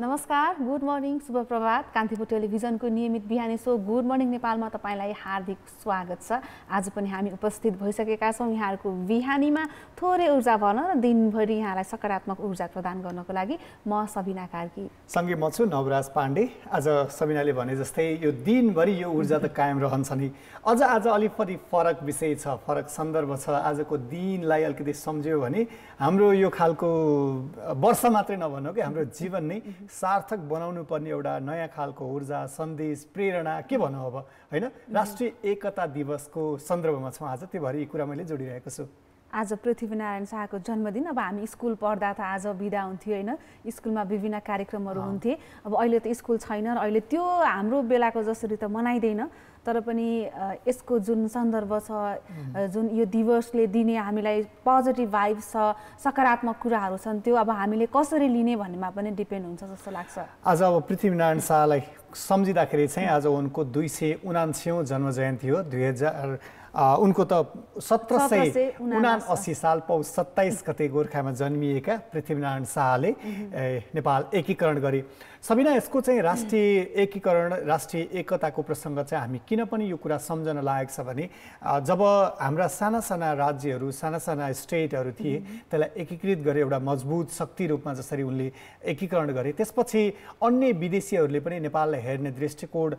नमस्कार good morning शुभ प्रभात कान्तिपुर टेलिभिजनको नियमित बिहानी सो गुड मर्निङ नेपालमा तपाईँलाई हार्दिक स्वागत छ आज पनि हामी उपस्थित भइसकेका छौँ यहाँहरूको बिहानीमा थोरै ऊर्जा भर्न र दिनभरि यहाँलाई सकारात्मक ऊर्जा प्रदान गर्नको लागि म सबिना कार्की सँगै म छु नवराज पाण्डे आज सबिनाले भने जस्तै यो दिनभरि यो ऊर्जा त कायम रहन्छ नि अझ आज अलिकति फरक विषय छ फरक सन्दर्भ छ आजको दिनलाई अलिकति सम्झ्यो भने हाम्रो यो खालको वर्ष मात्रै नभनौँ कि हाम्रो जीवन नै सार्थक बनाउनु पर्ने एउटा नयाँ खालको ऊर्जा सन्देश प्रेरणा के भनौँ अब होइन राष्ट्रिय एकता दिवसको सन्दर्भमा छौँ आज त्यो भएर यी कुरा मैले जोडिरहेको छु आज पृथ्वीनारायण शाहको जन्मदिन अब हामी स्कुल पढ्दा त आज बिदा हुन्थ्यो होइन स्कुलमा विभिन्न कार्यक्रमहरू हुन्थे अब अहिले त स्कुल छैन र अहिले त्यो हाम्रो बेलाको जसरी त मनाइँदैन तर पनि यसको जुन सन्दर्भ छ जुन यो दिवसले दिने हामीलाई पोजिटिभ भाइब्स छ सकारात्मक कुराहरू छन् त्यो अब हामीले कसरी लिने भन्नेमा पनि डिपेन्ड हुन्छ जस्तो लाग्छ आज अब पृथ्वीनारायण शाहलाई सम्झिँदाखेरि चाहिँ आज उनको दुई सय उनान्सौँ जन्म जयन्ती हो दुई हजार उनको त सत्र सय असी साल पौष सत्ताइस गते गोर्खामा जन्मिएका पृथ्वीनारायण शाहले नेपाल एकीकरण गरे सबिना यसको चाहिँ राष्ट्रिय एकीकरण राष्ट्रिय एकताको प्रसङ्ग चाहिँ हामी किन पनि यो कुरा सम्झन लागेको छ भने जब हाम्रा साना साना राज्यहरू साना साना स्टेटहरू थिए त्यसलाई एकीकृत गरे एउटा मजबुत शक्ति रूपमा जसरी उनले एकीकरण गरे त्यसपछि अन्य विदेशीहरूले पनि नेपाललाई हेर्ने दृष्टिकोण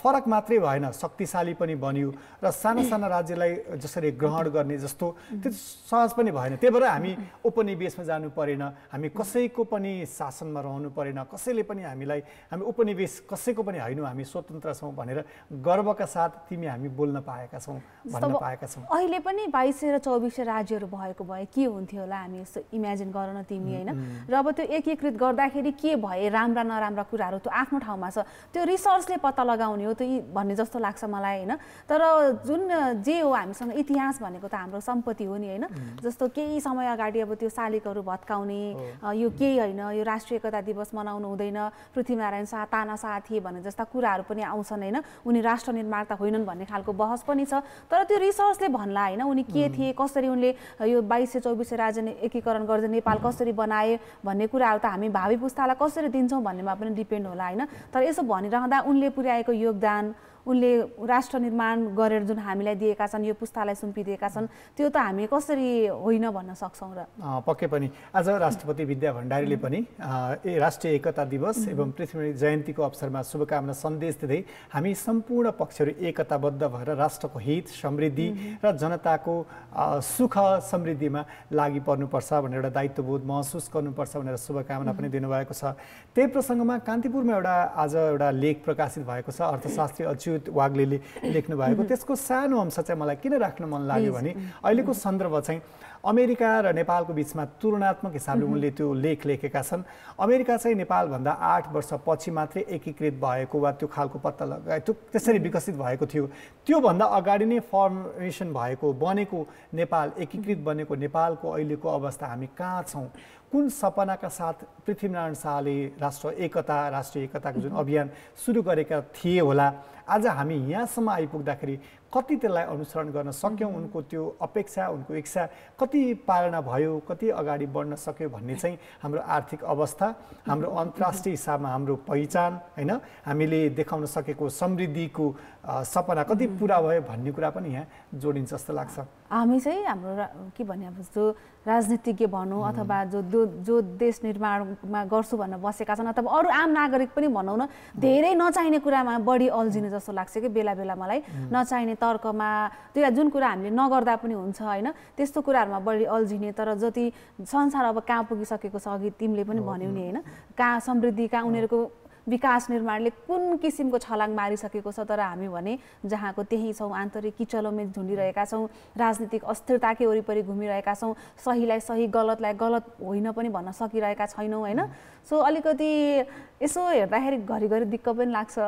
फरक मात्रै भएन शक्तिशाली पनि बन्यो र साना साना राज्यलाई जसरी ग्रहण गर्ने जस्तो त्यो सहज पनि भएन त्यही भएर हामी उपनिवेशमा जानु परेन हामी कसैको पनि शासनमा रहनु परेन कसैले पनि पनि हामीलाई हामी उपनिवेश कसैको पनि होइन हामी स्वतन्त्र छौँ भनेर गर्वका साथ तिमी हामी बोल्न पाएका छौँ भन्न पाएका छौँ अहिले पनि बाइस र चौबिस राज्यहरू भएको भए के हुन्थ्यो होला हामी यस्तो इमेजिन गर न तिमी होइन र अब त्यो एकीकृत गर्दाखेरि के भए राम्रा नराम्रा कुराहरू त्यो आफ्नो ठाउँमा छ त्यो रिसर्चले पत्ता लगाउने हो त्यो भन्ने जस्तो लाग्छ मलाई होइन तर जुन जे हो हामीसँग इतिहास भनेको त हाम्रो सम्पत्ति हो नि होइन जस्तो केही समय अगाडि अब त्यो शालिकहरू भत्काउने यो केही होइन यो राष्ट्रिय एकता दिवस मनाउनु हुँदैन पृथ्वीनारायण शाह तानाशाह थिए भने जस्ता कुराहरू पनि आउँछन् होइन उनी राष्ट्र निर्माण त होइनन् भन्ने खालको बहस पनि छ तर त्यो रिसर्चले भन्ला होइन उनी के थिए कसरी उनले यो बाइस सय चौबिस सय राज्य एकीकरण गर्दै नेपाल कसरी बनाए भन्ने कुराहरू त हामी भावी पुस्तालाई कसरी दिन्छौँ भन्नेमा पनि डिपेन्ड होला होइन तर यसो भनिरहँदा उनले पुर्याएको योगदान उनले राष्ट्र निर्माण गरेर जुन हामीलाई दिएका छन् यो पुस्तालाई सुम्पिदिएका छन् त्यो त हामी कसरी होइन भन्न सक्छौँ र पक्कै पनि आज राष्ट्रपति विद्या भण्डारीले पनि राष्ट्रिय एकता दिवस एवं पृथ्वी जयन्तीको अवसरमा शुभकामना सन्देश दिँदै हामी सम्पूर्ण पक्षहरू एकताबद्ध भएर राष्ट्रको हित समृद्धि र जनताको सुख समृद्धिमा लागि पर्नुपर्छ भनेर एउटा दायित्वबोध महसुस गर्नुपर्छ भनेर शुभकामना पनि दिनुभएको छ त्यही प्रसङ्गमा कान्तिपुरमा एउटा आज एउटा लेख प्रकाशित भएको छ अर्थशास्त्री अचु शिव वाग्लेले लेख्नु भएको त्यसको सानो अंश चाहिँ मलाई किन राख्न मन लाग्यो भने अहिलेको सन्दर्भ चाहिँ अमेरिका र नेपालको बिचमा तुलनात्मक हिसाबले उनले त्यो लेख लेखेका छन् अमेरिका चाहिँ नेपालभन्दा आठ वर्षपछि मात्रै एकीकृत भएको वा त्यो खालको पत्ता लगाए त्यो त्यसरी विकसित भएको थियो त्योभन्दा अगाडि नै फर्मेसन भएको बनेको नेपाल एकीकृत बनेको नेपालको अहिलेको अवस्था हामी कहाँ छौँ कुन सपनाका साथ पृथ्वीनारायण शाहले राष्ट्र एकता राष्ट्रिय एकताको जुन अभियान सुरु गरेका थिए होला आज हामी यहाँसम्म आइपुग्दाखेरि कति त्यसलाई अनुसरण गर्न सक्यौँ उनको त्यो अपेक्षा उनको इच्छा कति पालना भयो कति अगाडि बढ्न सक्यो भन्ने चाहिँ हाम्रो आर्थिक अवस्था हाम्रो अन्तर्राष्ट्रिय हिसाबमा हाम्रो पहिचान होइन हामीले देखाउन सकेको समृद्धिको सपना कति पुरा भयो भन्ने कुरा पनि यहाँ जोडिन्छ जस्तो लाग्छ हामी चाहिँ हाम्रो के भन्ने अब जो राजनीतिज्ञ भनौँ अथवा जो जो जो देश निर्माणमा गर्छु भनेर बसेका छन् अथवा अरू आम नागरिक पनि भनौँ न धेरै नचाहिने कुरामा बढी अल्झिने जस्तो लाग्छ कि बेला बेला मलाई नचाहिने तर्कमा त्यो जुन कुरा हामीले नगर्दा पनि हुन्छ होइन त्यस्तो कुराहरूमा बढी अल्झिने तर जति संसार अब कहाँ पुगिसकेको छ अघि तिमीले पनि भन्यौ नि होइन कहाँ समृद्धि कहाँ उनीहरूको विकास निर्माणले कुन किसिमको छलाङ मारिसकेको छ तर हामी भने जहाँको त्यही छौँ आन्तरिक किचलोमै झुन्डिरहेका छौँ राजनीतिक अस्थिरताकै वरिपरि घुमिरहेका छौँ सहीलाई सही गलतलाई गलत होइन पनि भन्न सकिरहेका छैनौँ होइन सो अलिकति यसो हेर्दाखेरि घरिघरि दिक्क पनि लाग्छ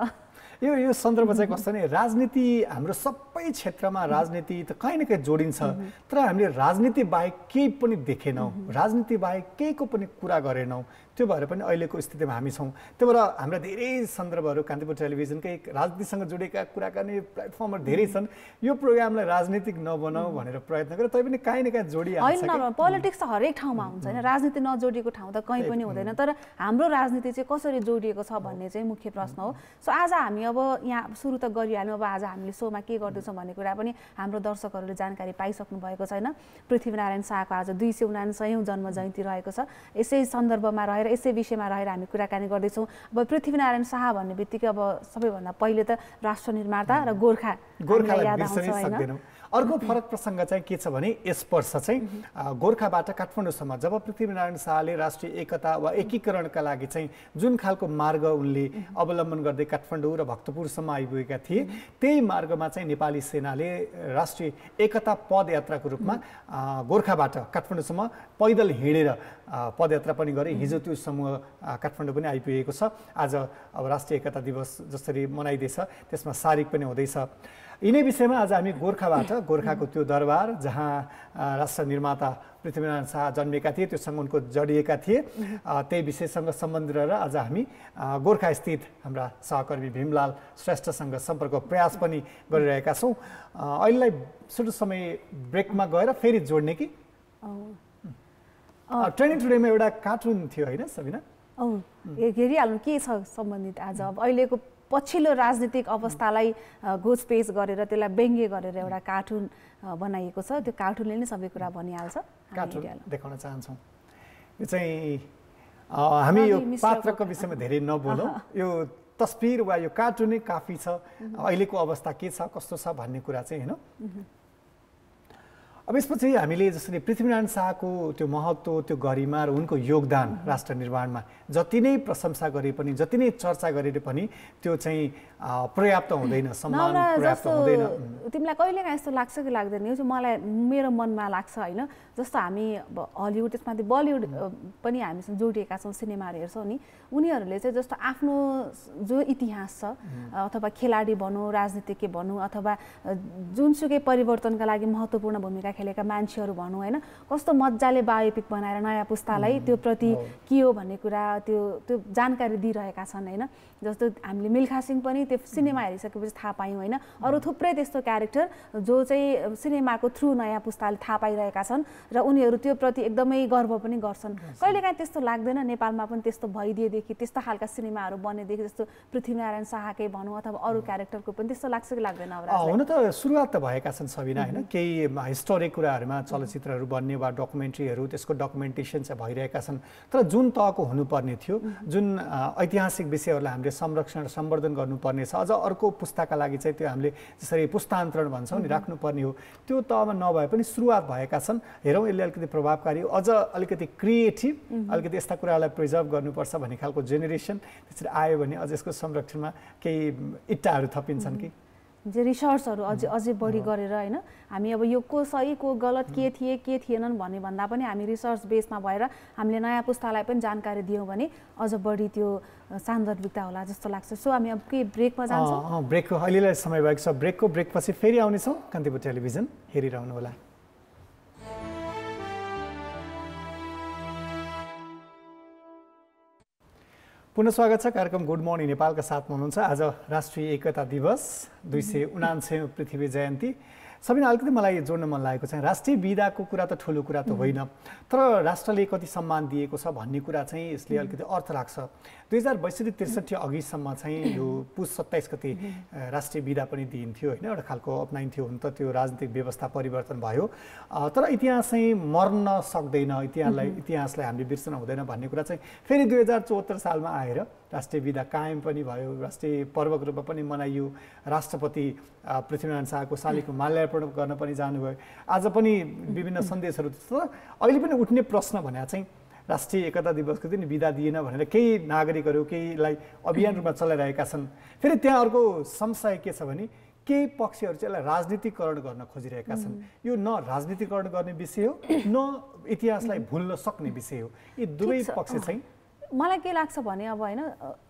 यो यो सन्दर्भ चाहिँ कस्तो नि राजनीति हाम्रो सबै क्षेत्रमा राजनीति त कहीँ न कहीँ जोडिन्छ तर हामीले राजनीति बाहेक केही पनि देखेनौँ राजनीति बाहेक केहीको पनि कुरा गरेनौँ त्यो भएर पनि अहिलेको स्थितिमा हामी छौँ त्यही भएर हाम्रा धेरै सन्दर्भहरू कान्तिपुर टेलिभिजनकै राजनीतिसँग जोडिएका कुराकानी प्लेटफर्महरू धेरै छन् यो प्रोग्रामलाई राजनीतिक नबनाऊ भनेर प्रयत्न गरेर पनि काहीँ न काहीँ जोडियो होइन पोलिटिक्स त हरेक ठाउँमा हुन्छ होइन राजनीति नजोडिएको ठाउँ त कहीँ पनि हुँदैन तर हाम्रो राजनीति चाहिँ कसरी जोडिएको छ भन्ने चाहिँ मुख्य प्रश्न हो सो आज हामी अब यहाँ सुरु त गरिहाल्यौँ अब आज हामीले सोमा के गर्दैछौँ भन्ने कुरा पनि हाम्रो दर्शकहरूले जानकारी पाइसक्नु भएको छैन पृथ्वीनारायण शाहको आज दुई सय उनासयौँ जन्म जयन्ती रहेको छ यसै सन्दर्भमा रहेर यसै विषयमा रहेर हामी कुराकानी गर्दैछौँ अब पृथ्वीनारायण शाह भन्ने बित्तिकै अब सबैभन्दा पहिले त राष्ट्र निर्माता र गोर्खा गोर्खा याद आउँछ होइन अर्को फरक प्रसङ्ग चाहिँ के छ भने यस वर्ष चाहिँ गोर्खाबाट काठमाडौँसम्म जब पृथ्वीनारायण शाहले राष्ट्रिय एकता वा एकीकरणका लागि चाहिँ जुन खालको मार्ग उनले अवलम्बन गर्दै काठमाडौँ र भक्तपुरसम्म आइपुगेका थिए त्यही मार्गमा चाहिँ नेपाली सेनाले राष्ट्रिय एकता पदयात्राको रूपमा गोर्खाबाट काठमाडौँसम्म पैदल हिँडेर पदयात्रा पनि गरे हिजो त्यो समूह काठमाडौँ पनि आइपुगेको छ आज अब राष्ट्रिय एकता दिवस जसरी मनाइँदैछ त्यसमा सारिक पनि हुँदैछ यिनै विषयमा आज हामी गोर्खाबाट गोर्खाको त्यो दरबार जहाँ राष्ट्र निर्माता पृथ्वीनारायण शाह जन्मेका थिए त्योसँग उनको जडिएका थिए त्यही विषयसँग सम्बन्ध रहेर आज हामी गोर्खास्थित हाम्रा सहकर्मी भीमलाल श्रेष्ठसँग सम्पर्क प्रयास पनि गरिरहेका छौँ अहिलेलाई सुरु समय ब्रेकमा गएर फेरि जोड्ने कि ट्रेनिङ टुडेमा एउटा कार्टुन थियो होइन सबिना हेरिहालौँ के छ सम्बन्धित आज अब अहिलेको पछिल्लो राजनीतिक अवस्थालाई घोचपेच गरेर त्यसलाई व्यङ्ग्य गरेर एउटा कार्टुन बनाइएको छ त्यो कार्टुनले नै सबै कुरा भनिहाल्छ देखाउन चाहन्छौँ यो चाहिँ हामी यो पात्रको विषयमा धेरै नबोलौँ यो तस्बिर वा यो कार्टुनै काफी छ अहिलेको अवस्था के छ कस्तो छ भन्ने कुरा चाहिँ होइन अब यसपछि हामीले जसरी पृथ्वीनारायण शाहको त्यो महत्त्व त्यो गरिमा र उनको योगदान राष्ट्र निर्माणमा जति नै प्रशंसा गरे पनि जति नै चर्चा गरे पनि त्यो चाहिँ पर्याप्त हुँदैन सम्मान पर्याप्त हुँदैन तिमीलाई कहिलेकाहीँ यस्तो लाग्छ कि लाग्दैन यो चाहिँ मलाई मेरो मनमा लाग्छ होइन जस्तो हामी अब हलिउड त्यसमाथि बलिउड पनि हामीसँग जोडिएका छौँ सिनेमाहरू हेर्छौँ नि उनीहरूले चाहिँ जस्तो आफ्नो जो इतिहास छ अथवा खेलाडी भनौँ राजनीतिज्ञ भनौँ अथवा जुनसुकै परिवर्तनका लागि महत्त्वपूर्ण भूमिका खेलेका मान्छेहरू भनौँ होइन कस्तो मजाले बायोपिक बनाएर नयाँ पुस्तालाई त्यो प्रति के हो भन्ने कुरा त्यो त्यो जानकारी दिइरहेका छन् होइन जस्तो हामीले मिल्खा सिंह पनि त्यो सिनेमा हेरिसकेपछि थाहा पायौँ होइन अरू थुप्रै त्यस्तो क्यारेक्टर जो चाहिँ सिनेमाको थ्रु नयाँ पुस्ताले थाहा पाइरहेका छन् र उनीहरू त्यो प्रति एकदमै गर्व पनि गर्छन् कहिलेकाहीँ त्यस्तो लाग्दैन नेपालमा पनि त्यस्तो भइदिएदेखि त्यस्तो खालका सिनेमाहरू बनेदेखि जस्तो पृथ्वीनारायण शाहकै भनौँ अथवा अरू क्यारेक्टरको पनि त्यस्तो लाग्छ कि लाग्दैन हुन त सुरुवात त भएका छन् सबिना होइन केही हिस्टोरिक अनेक कुराहरूमा चलचित्रहरू बन्ने वा डकुमेन्ट्रीहरू त्यसको डकुमेन्टेसन चाहिँ भइरहेका छन् तर जुन तहको हुनुपर्ने थियो जुन ऐतिहासिक विषयहरूलाई हामीले संरक्षण र सम्वर्धन गर्नुपर्ने छ अझ अर्को पुस्ताका लागि चाहिँ त्यो हामीले जसरी पुस्तान्तरण भन्छौँ नि राख्नुपर्ने हो त्यो तहमा नभए पनि सुरुवात भएका छन् हेरौँ यसले अलिकति प्रभावकारी हो अझ अलिकति क्रिएटिभ अलिकति यस्ता कुरालाई प्रिजर्भ गर्नुपर्छ भन्ने खालको जेनेरेसन त्यसरी आयो भने अझ यसको संरक्षणमा केही इट्टाहरू थपिन्छन् कि जे रिसर्चहरू अझै अझै बढी गरेर होइन हामी अब यो को सही को गलत के थिए के थिएनन् भन्ने भन्दा पनि हामी रिसर्च बेसमा भएर हामीले नयाँ पुस्तालाई पनि जानकारी दियौँ भने अझ बढी त्यो सान्दर्भिकता होला जस्तो लाग्छ सो हामी अब के ब्रेकमा जान्छौँ ब्रेकको अहिलेलाई समय भएको छ ब्रेकको ब्रेकपछि फेरि आउनेछौँ कान्तिपुर टेलिभिजन हेरिरहनु होला पुनः स्वागत छ कार्यक्रम गुड मर्निङ नेपालका साथमा हुनुहुन्छ आज राष्ट्रिय एकता दिवस दुई सय उनान्सय पृथ्वी जयन्ती सबैले अलिकति मलाई जोड्न मन लागेको चाहिँ राष्ट्रिय विधाको कुरा त ठुलो कुरा त होइन तर राष्ट्रले कति सम्मान दिएको छ भन्ने कुरा चाहिँ यसले अलिकति अर्थ राख्छ दुई हजार बैसठी त्रिसठी अघिसम्म चाहिँ यो पुस सत्ताइस गति राष्ट्रिय विधा पनि दिइन्थ्यो होइन एउटा खालको अप्नाइन्थ्यो हुन त त्यो राजनीतिक व्यवस्था परिवर्तन भयो तर इतिहास चाहिँ मर्न सक्दैन इतिहासलाई इतिहासलाई हामीले बिर्सन हुँदैन भन्ने कुरा चाहिँ फेरि दुई हजार चौहत्तर सालमा आएर राष्ट्रिय विधा कायम पनि भयो राष्ट्रिय पर्वको रूपमा पनि मनाइयो राष्ट्रपति पृथ्वीनारायण शाहको शालिको माल्या प्रडक्ट गर्न पनि जानुभयो आज पनि विभिन्न सन्देशहरू त्यस्तो अहिले पनि उठ्ने प्रश्न भने चाहिँ राष्ट्रिय एकता दिवसको दिन विदा दिएन भनेर केही नागरिकहरू केहीलाई अभियान रूपमा चलाइरहेका छन् फेरि त्यहाँ अर्को संशय के छ भने केही पक्षहरू चाहिँ यसलाई राजनीतिकरण गर्न खोजिरहेका छन् यो न राजनीतिकरण गर्ने विषय हो न इतिहासलाई भुल्न सक्ने विषय हो यी दुवै पक्ष चाहिँ मलाई के लाग्छ भने अब होइन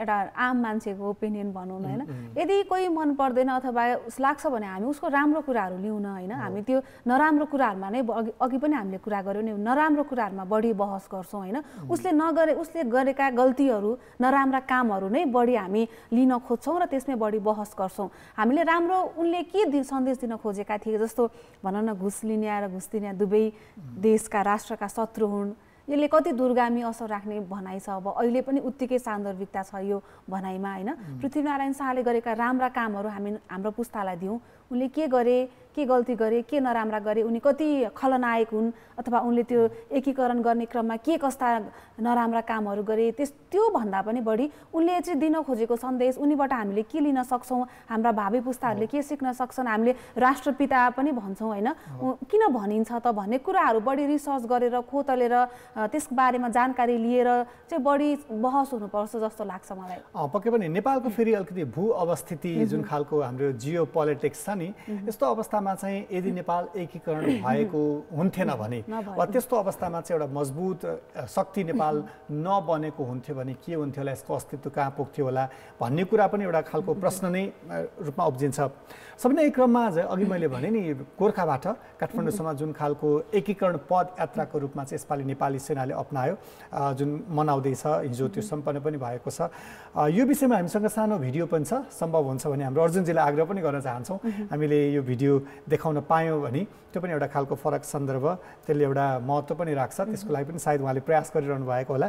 एउटा आम मान्छेको ओपिनियन भनौँ न होइन यदि कोही मन पर्दैन अथवा उस लाग्छ भने हामी उसको राम्रो कुराहरू लिउन होइन हामी त्यो नराम्रो कुराहरूमा नै अघि अघि पनि हामीले कुरा गऱ्यौँ नि नराम्रो कुराहरूमा बढी बहस गर्छौँ होइन उसले नगरे उसले गरेका गल्तीहरू नराम्रा कामहरू नै बढी हामी लिन खोज्छौँ र त्यसमै बढी बहस गर्छौँ हामीले राम्रो उनले के सन्देश दिन खोजेका थिए जस्तो भनौँ न घुस लिने र घुस दिने दुवै देशका राष्ट्रका शत्रु हुन् यसले कति दुर्गामी असर राख्ने भनाइ छ अब अहिले पनि उत्तिकै सान्दर्भिकता छ यो भनाइमा होइन पृथ्वीनारायण शाहले गरेका राम्रा कामहरू हामी हाम्रो पुस्तालाई दिउँ उनले के गरे के गल्ती गरे के नराम्रा गरे उनी कति खलनायक हुन् अथवा उनले त्यो एकीकरण गर्ने क्रममा के कस्ता नराम्रा कामहरू गरे त्यस त्योभन्दा पनि बढी उनले चाहिँ दिन खोजेको सन्देश उनीबाट हामीले के लिन सक्छौँ हाम्रा भावी पुस्ताहरूले के सिक्न सक्छन् हामीले राष्ट्रपिता पनि भन्छौँ होइन किन भनिन्छ त भन्ने कुराहरू बढी रिसर्च गरेर खोतलेर त्यस बारेमा जानकारी लिएर चाहिँ बढी बहस हुनुपर्छ जस्तो लाग्छ मलाई पक्कै पनि नेपालको फेरि अलिकति भू अवस्थिति जुन खालको हाम्रो जियो पोलिटिक्स छ नि यस्तो अवस्थामा अवस्थामा चाहिँ यदि नेपाल एकीकरण भएको हुन्थेन भने वा त्यस्तो अवस्थामा चाहिँ एउटा मजबुत शक्ति नेपाल नबनेको हुन्थ्यो भने के हुन्थ्यो होला यसको अस्तित्व कहाँ पुग्थ्यो होला भन्ने कुरा पनि एउटा खालको प्रश्न नै रूपमा उब्जिन्छ सबै नै क्रममा अघि मैले भने नि गोर्खाबाट काठमाडौँसम्म जुन खालको एकीकरण पदयात्राको रूपमा चाहिँ यसपालि नेपाली सेनाले अप्नायो जुन मनाउँदैछ हिजो त्यो सम्पन्न पनि भएको छ यो विषयमा हामीसँग सानो भिडियो पनि छ सम्भव हुन्छ भने हाम्रो अर्जुनजीलाई आग्रह पनि गर्न चाहन्छौँ हामीले यो भिडियो देखाउन पायौँ भने त्यो पनि एउटा खालको फरक सन्दर्भ त्यसले एउटा महत्त्व पनि राख्छ त्यसको लागि पनि सायद उहाँले प्रयास गरिरहनु भएको होला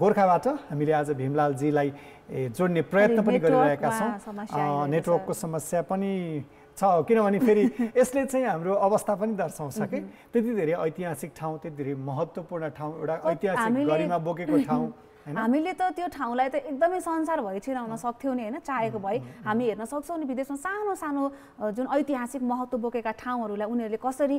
गोर्खाबाट हामीले आज भीमलालजीलाई जोड्ने प्रयत्न पनि गरिरहेका छौँ नेटवर्कको समस्या पनि छ किनभने फेरि यसले चाहिँ हाम्रो अवस्था पनि दर्शाउँछ कि त्यति धेरै ऐतिहासिक ठाउँ त्यति धेरै महत्त्वपूर्ण ठाउँ एउटा ऐतिहासिक गरिमा बोकेको ठाउँ हामीले त त्यो ठाउँलाई त एकदमै संसारभरि छिराउन सक्थ्यौँ नि होइन चाहेको भए हामी हेर्न सक्छौँ नि विदेशमा सानो सानो जुन ऐतिहासिक महत्त्व बोकेका ठाउँहरूलाई उनीहरूले कसरी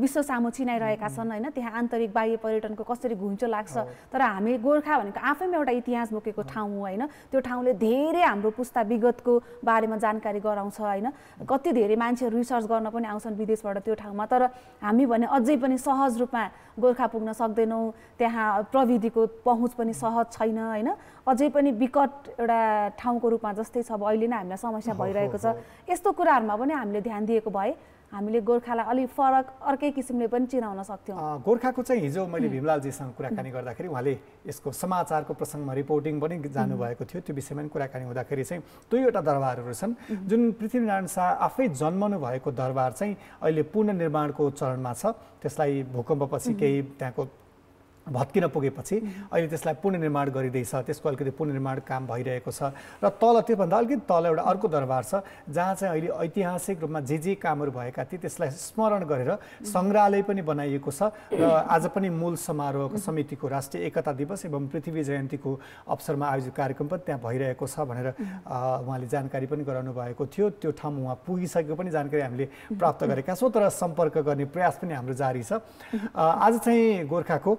विश्व सामु चिनाइरहेका छन् होइन त्यहाँ आन्तरिक बाह्य पर्यटनको कसरी घुइँचो लाग्छ तर हामी गोर्खा भनेको आफैमा एउटा इतिहास बोकेको ठाउँ हो होइन त्यो ठाउँले धेरै हाम्रो पुस्ता विगतको बारेमा जानकारी गराउँछ होइन कति धेरै मान्छेहरू रिसर्च गर्न पनि आउँछन् विदेशबाट त्यो ठाउँमा तर हामी भने अझै पनि सहज रूपमा गोर्खा पुग्न सक्दैनौँ त्यहाँ प्रविधिको पहुँच पनि सहज छैन होइन अझै पनि विकट एउटा ठाउँको रूपमा जस्तै छ अब अहिले नै हामीलाई समस्या भइरहेको छ यस्तो कुराहरूमा पनि हामीले ध्यान दिएको भए हामीले गोर्खालाई अलिक फरक अर्कै किसिमले पनि चिनाउन सक्थ्यौँ गोर्खाको चाहिँ हिजो मैले भीमलालजीसँग कुराकानी गर्दाखेरि उहाँले यसको समाचारको प्रसङ्गमा रिपोर्टिङ पनि जानुभएको थियो त्यो विषयमा पनि कुराकानी हुँदाखेरि चाहिँ दुईवटा दरबारहरू छन् जुन पृथ्वीनारायण शाह आफै जन्मनु भएको दरबार चाहिँ अहिले पुनर्निर्माणको चरणमा छ त्यसलाई भूकम्पपछि केही त्यहाँको भत्किन पुगेपछि अहिले त्यसलाई पुनर्निर्माण गरिँदैछ त्यसको अलिकति पुनर्निर्माण काम भइरहेको छ र तल त्योभन्दा अलिकति तल एउटा अर्को दरबार छ जहाँ चाहिँ अहिले ऐतिहासिक रूपमा जे जे कामहरू भएका थिए त्यसलाई स्मरण गरेर सङ्ग्रहालय पनि बनाइएको छ र आज पनि मूल समारोह समितिको राष्ट्रिय एकता दिवस एवं पृथ्वी जयन्तीको अवसरमा आयोजित कार्यक्रम पनि त्यहाँ भइरहेको छ भनेर उहाँले जानकारी पनि गराउनु भएको थियो त्यो ठाउँमा उहाँ पुगिसकेको पनि जानकारी हामीले प्राप्त गरेका छौँ तर सम्पर्क गर्ने प्रयास पनि हाम्रो जारी छ आज चाहिँ गोर्खाको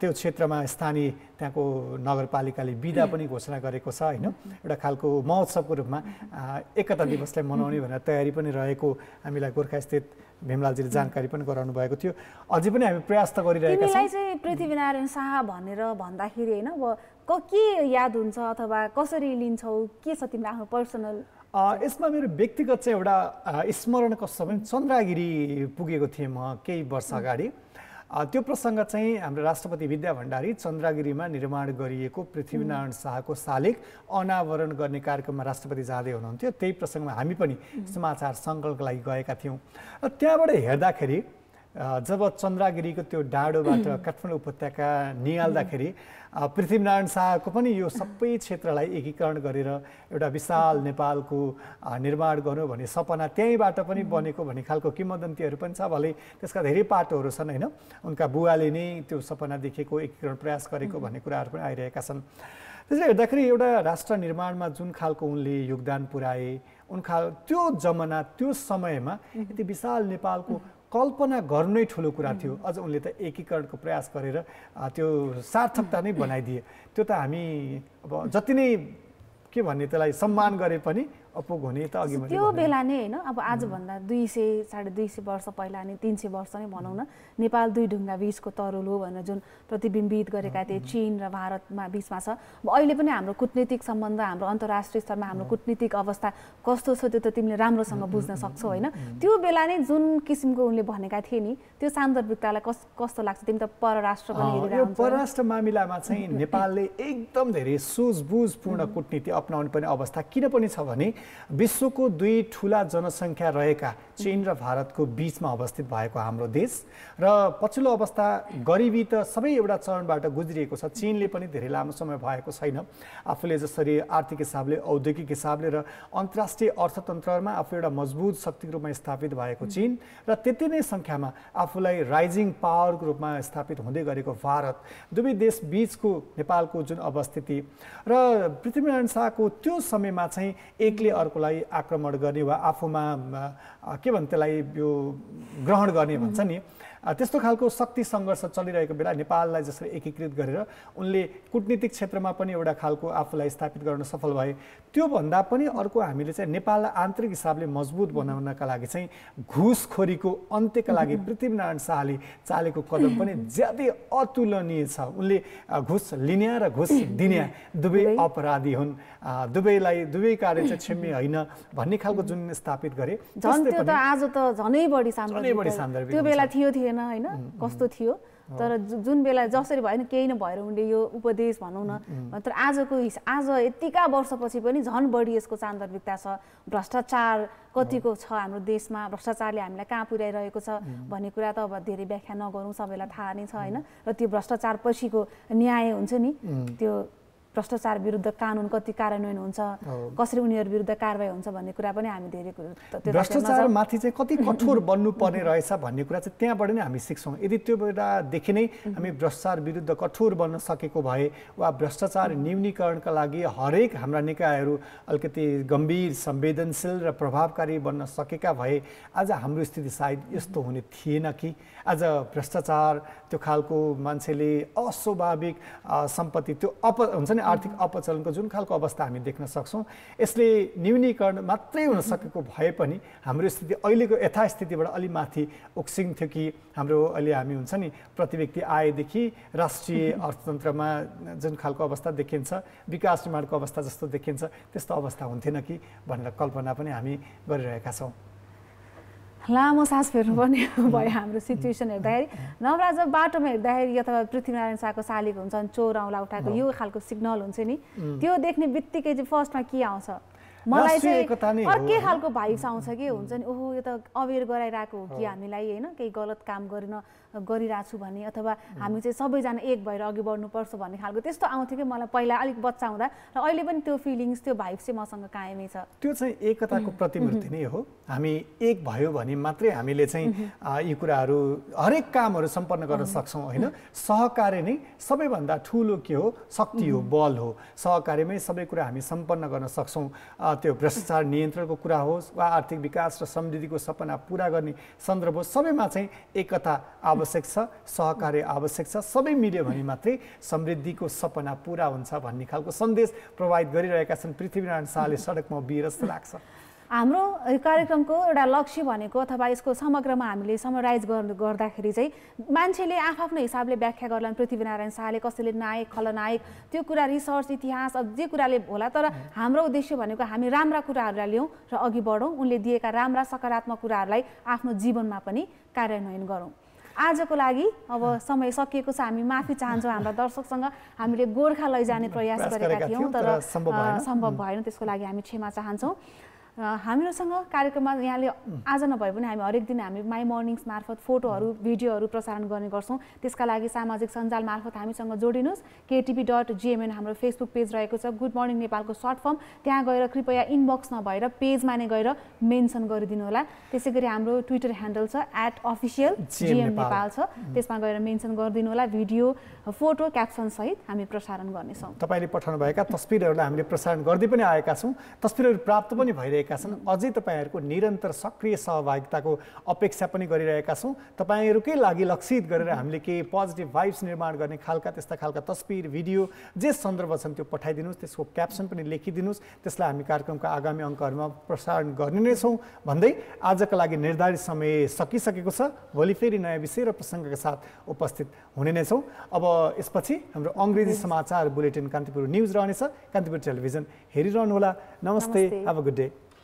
त्यो क्षेत्रमा स्थानीय त्यहाँको नगरपालिकाले विदा पनि घोषणा गरेको छ होइन एउटा खालको महोत्सवको रूपमा एकता दिवसलाई मनाउने भनेर तयारी पनि रहेको हामीलाई गोर्खास्थित भीमलालजीले जानकारी पनि गराउनु भएको थियो अझै पनि हामी प्रयास त गरिरहेका छौँ चाहिँ पृथ्वीनारायण शाह भनेर भन्दाखेरि होइन अब के याद हुन्छ अथवा कसरी लिन्छौ के छ तिम्रो आफ्नो पर्सनल यसमा मेरो व्यक्तिगत चाहिँ एउटा स्मरण कसो भने चन्द्रगिरी पुगेको थिएँ म केही वर्ष अगाडि त्यो प्रसङ्ग चाहिँ हाम्रो राष्ट्रपति विद्या भण्डारी चन्द्रगिरीमा निर्माण गरिएको पृथ्वीनारायण शाहको सालिक अनावरण गर्ने कार्यक्रममा राष्ट्रपति जाँदै हुनुहुन्थ्यो त्यही प्रसङ्गमा हामी पनि समाचार सङ्कलनको लागि गएका थियौँ र त्यहाँबाट हेर्दाखेरि जब चन्द्रागिरीको त्यो डाँडोबाट काठमाडौँ उपत्यका निहाल्दाखेरि पृथ्वीनारायण शाहको पनि यो सबै क्षेत्रलाई एकीकरण गरेर एउटा विशाल नेपालको निर्माण गर्नु भन्ने सपना त्यहीँबाट पनि बनेको भन्ने खालको किम्बदन्तीहरू पनि छ भले त्यसका धेरै पाटोहरू छन् होइन उनका बुवाले नै त्यो सपना देखेको एकीकरण प्रयास गरेको भन्ने कुराहरू पनि आइरहेका छन् त्यसले हेर्दाखेरि एउटा राष्ट्र निर्माणमा जुन खालको उनले योगदान पुऱ्याए उन खाल त्यो जमाना त्यो समयमा यति विशाल नेपालको कल्पना गर्नु नै ठुलो कुरा थियो अझ उनले त एकीकरणको प्रयास गरेर त्यो सार्थकता नै बनाइदिए त्यो त हामी अब जति नै के भन्ने त्यसलाई सम्मान गरे पनि अपुग हुने त अघि त्यो बेला नै होइन अब आजभन्दा दुई सय साढे दुई सय वर्ष पहिला नै तिन सय वर्ष नै भनौँ न नेपाल दुई ढुङ्गा बिचको तरुल हो भनेर जुन प्रतिबिम्बित गरेका थिए चिन र भारतमा बिचमा छ अब अहिले पनि हाम्रो कुटनीतिक सम्बन्ध हाम्रो अन्तर्राष्ट्रिय स्तरमा हाम्रो कुटनीतिक अवस्था कस्तो छ त्यो त तिमीले राम्रोसँग बुझ्न सक्छौ होइन त्यो बेला नै जुन किसिमको उनले भनेका थिए नि त्यो सान्दर्भिकतालाई कस कस्तो लाग्छ तिमी त परराष्ट्र पनि परराष्ट्र मामिलामा चाहिँ नेपालले एकदम धेरै सुझबुझपूर्ण कुटनीति अप्नाउनु पर्ने अवस्था किन पनि छ भने विश्वको दुई ठुला जनसङ्ख्या रहेका चिन र भारतको बिचमा अवस्थित भएको हाम्रो देश र पछिल्लो अवस्था गरिबी त सबै एउटा चरणबाट गुज्रिएको छ चिनले पनि धेरै लामो समय भएको छैन आफूले जसरी आर्थिक हिसाबले औद्योगिक हिसाबले र अन्तर्राष्ट्रिय अर्थतन्त्रमा आफू एउटा मजबुत शक्तिको रूपमा स्थापित भएको चिन र त्यति नै सङ्ख्यामा आफूलाई राइजिङ पावरको रूपमा स्थापित हुँदै गरेको भारत दुवै देश बिचको नेपालको जुन अवस्थिति र पृथ्वीनारायण शाहको त्यो समयमा चाहिँ एकले अर्कोलाई आक्रमण गर्ने वा आफूमा के भन्छ त्यसलाई यो ग्रहण गर्ने भन्छ नि त्यस्तो खालको शक्ति सङ्घर्ष चलिरहेको बेला नेपाललाई जसरी एकीकृत गरेर उनले कुटनीतिक क्षेत्रमा पनि एउटा खालको आफूलाई स्थापित गर्न सफल भए त्योभन्दा पनि अर्को हामीले चाहिँ नेपाललाई आन्तरिक हिसाबले मजबुत बनाउनका लागि चाहिँ घुसखोरीको अन्त्यका लागि पृथ्वीनारायण शाहले चालेको कदम पनि ज्यादै अतुलनीय छ उनले घुस लिने र घुस दिने दुवै अपराधी हुन् दुवैलाई दुवै कार्य चाहिँ क्षम्य होइन भन्ने खालको जुन स्थापित गरे झन् त्यो त झनै बढी सान्दर्भिक त्यो बेला थियो थिएन थिएन होइन कस्तो थियो तर जुन बेला जसरी भएन केही नै भएर उनले यो उपदेश भनौँ न तर आजको आज यतिका वर्षपछि पनि झन बढी यसको सान्दर्भिकता छ भ्रष्टाचार कतिको छ हाम्रो देशमा भ्रष्टाचारले हामीलाई कहाँ पुर्याइरहेको छ भन्ने कुरा त अब धेरै व्याख्या नगरौँ सबैलाई थाहा नै छ होइन र त्यो भ्रष्टाचार पछिको न्याय हुन्छ नि त्यो भ्रष्टाचार विरुद्ध कानुन कति कार्यान्वयन हुन्छ कसरी उनीहरू विरुद्ध कारवाही हुन्छ भन्ने कुरा पनि हामी धेरै भ्रष्टाचारमाथि चाहिँ कति कठोर बन्नुपर्ने रहेछ भन्ने कुरा चाहिँ त्यहाँबाट नै हामी सिक्छौँ यदि त्यो बेलादेखि नै हामी भ्रष्टाचार विरुद्ध कठोर बन्न सकेको भए वा भ्रष्टाचार न्यूनीकरणका लागि हरेक हाम्रा निकायहरू अलिकति गम्भीर संवेदनशील र प्रभावकारी बन्न सकेका भए आज हाम्रो स्थिति सायद यस्तो हुने थिएन कि आज भ्रष्टाचार त्यो खालको मान्छेले अस्वाभाविक सम्पत्ति त्यो अप हुन्छ नि आर्थिक अपचलनको जुन खालको अवस्था हामी देख्न सक्छौँ यसले न्यूनीकरण मात्रै हुन सकेको भए पनि हाम्रो स्थिति अहिलेको यथास्थितिबाट अलि माथि उक्सिन्थ्यो कि हाम्रो अहिले हामी हुन्छ नि प्रति व्यक्ति आएदेखि राष्ट्रिय अर्थतन्त्रमा जुन खालको अवस्था देखिन्छ विकास निर्माणको अवस्था जस्तो देखिन्छ त्यस्तो अवस्था हुन्थेन कि भनेर कल्पना पनि हामी गरिरहेका छौँ लामो सास फेर्नुपर्ने भयो हाम्रो सिचुएसन हेर्दाखेरि नभए बाटोमा हेर्दाखेरि अथवा पृथ्वीनारायण शाहको शालिक हुन्छन् चोर औँला उठाएको यो खालको सिग्नल हुन्छ नि त्यो देख्ने बित्तिकै चाहिँ फर्स्टमा के आउँछ मलाई चाहिँ अर्कै खालको भाइस आउँछ कि हुन्छ नि ओहो यो त अवेर गराइरहेको हो कि हामीलाई होइन केही गलत काम गरिन गरिरहेको छु भने अथवा हामी चाहिँ सबैजना एक भएर अघि बढ्नुपर्छ भन्ने खालको त्यस्तो आउँथ्यो कि मलाई पहिला अलिक बच्चा हुँदा र अहिले पनि त्यो फिलिङ्स त्यो भाइब्स चाहिँ मसँग कायमै छ त्यो चाहिँ एकताको प्रतिमूर्ति नै हो हामी एक भयो भने मात्रै हामीले चाहिँ यी कुराहरू हरेक कामहरू सम्पन्न गर्न सक्छौँ होइन सहकार्य नै सबैभन्दा ठुलो के हो शक्ति हो बल हो सहकार्यमै सबै कुरा हामी सम्पन्न गर्न सक्छौँ त्यो भ्रष्टाचार नियन्त्रणको कुरा होस् वा आर्थिक विकास र समृद्धिको सपना पुरा गर्ने सन्दर्भ होस् सबैमा चाहिँ एकता आवश्यक छ सहकार्य आवश्यक छ सबै मिल्यो भने मात्रै समृद्धिको सपना पुरा हुन्छ भन्ने खालको सन्देश प्रभावित गरिरहेका छन् पृथ्वीनारायण शाहले सडकमा उभिएर जस्तो लाग्छ हाम्रो कार्यक्रमको एउटा लक्ष्य भनेको अथवा यसको समग्रमा हामीले समराइज गर्दाखेरि चाहिँ मान्छेले आफ्नो हिसाबले व्याख्या गर्ला पृथ्वीनारायण शाहले कसैले नायक खलनायक त्यो कुरा रिसर्च इतिहास जे कुराले होला तर हाम्रो उद्देश्य भनेको हामी राम्रा कुराहरूलाई ल्याउँ र अघि बढौँ उनले दिएका राम्रा सकारात्मक कुराहरूलाई आफ्नो जीवनमा पनि कार्यान्वयन गरौँ आजको लागि अब समय सकिएको छ हामी माफी चाहन्छौँ हाम्रा दर्शकसँग हामीले गोर्खा लैजाने प्रयास गरेका थियौँ तर सम्भव भएन त्यसको लागि हामी क्षमा चाहन्छौँ हामीहरूसँग कार्यक्रममा यहाँले आज नभए पनि हामी हरेक दिन हामी माई मर्निङ्स मार्फत फोटोहरू भिडियोहरू प्रसारण गर्ने गर्छौँ त्यसका लागि सामाजिक सञ्जाल मार्फत हामीसँग जोडिनुहोस् केटिभी डट जिएमएन हाम्रो फेसबुक पेज रहेको छ गुड मर्निङ नेपालको सर्ट फर्म त्यहाँ गएर कृपया इनबक्स नभएर पेजमा नै गएर मेन्सन गरिदिनु होला त्यसै गरी हाम्रो ट्विटर ह्यान्डल छ एट अफिसियल जिएम नेपाल छ त्यसमा गएर मेन्सन गरिदिनु होला भिडियो फोटो क्याप्सनसहित हामी प्रसारण गर्नेछौँ तपाईँले पठाउनुभएका तस्विरहरूलाई हामीले प्रसारण गर्दै पनि आएका छौँ तस्विरहरू प्राप्त पनि भइरहेको गरिरहेका छन् अझै तपाईँहरूको निरन्तर सक्रिय सहभागिताको अपेक्षा पनि गरिरहेका छौँ तपाईँहरूकै लागि लक्षित गरेर हामीले केही पोजिटिभ भाइब्स निर्माण गर्ने खालका त्यस्ता खालका तस्विर भिडियो जे सन्दर्भ छन् त्यो पठाइदिनुहोस् त्यसको क्याप्सन पनि लेखिदिनुहोस् त्यसलाई हामी कार्यक्रमका आगामी अङ्कहरूमा प्रसारण गर्ने नै छौँ भन्दै आजका लागि निर्धारित समय सकिसकेको छ भोलि फेरि नयाँ विषय र प्रसङ्गका साथ उपस्थित हुने नै छौँ अब यसपछि हाम्रो अङ्ग्रेजी समाचार बुलेटिन कान्तिपुर न्युज रहनेछ कान्तिपुर टेलिभिजन हेरिरहनुहोला नमस्ते हेभ अ गुड डे